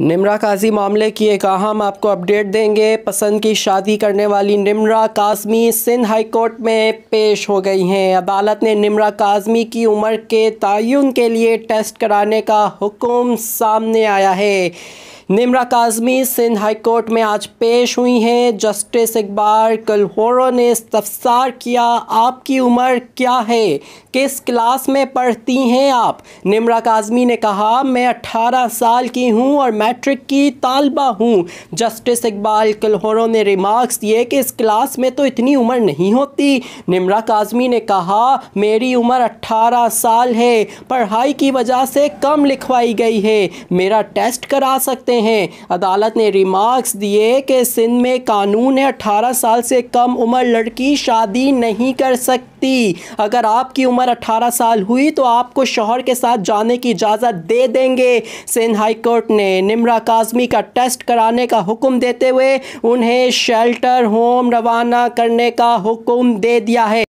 निमरा काजी मामले की एक अहम आपको अपडेट देंगे पसंद की शादी करने वाली निमरा काजमी सिंध हाई कोर्ट में पेश हो गई हैं अदालत ने निमरा काजमी की उम्र के तयन के लिए टेस्ट कराने का हुक्म सामने आया है निमरा काजमी सिंध हाई कोर्ट में आज पेश हुई हैं जस्टिस इकबाल कलहोरों ने इस्तफसार किया आपकी उम्र क्या है किस क्लास में पढ़ती हैं आप निमरा काजमी ने कहा मैं 18 साल की हूं और मैट्रिक की तालबा हूं जस्टिस इकबाल कलहोरों ने रिमार्क्स दिए कि इस क्लास में तो इतनी उम्र नहीं होती निमरा काजमी ने कहा मेरी उम्र 18 साल है पढ़ाई की वजह से कम लिखवाई गई है मेरा टेस्ट करा सकते करते हैं अदालत ने रिमार्क्स दिए कि सिंध में कानून है अठारह साल से कम उम्र लड़की शादी नहीं कर सकती अगर आपकी उम्र अठारह साल हुई तो आपको शोहर के साथ जाने की इजाज़त दे देंगे सिंध हाई कोर्ट ने निमरा काजमी का टेस्ट कराने का हुक्म देते हुए उन्हें शेल्टर होम रवाना करने का हुक्म दे दिया है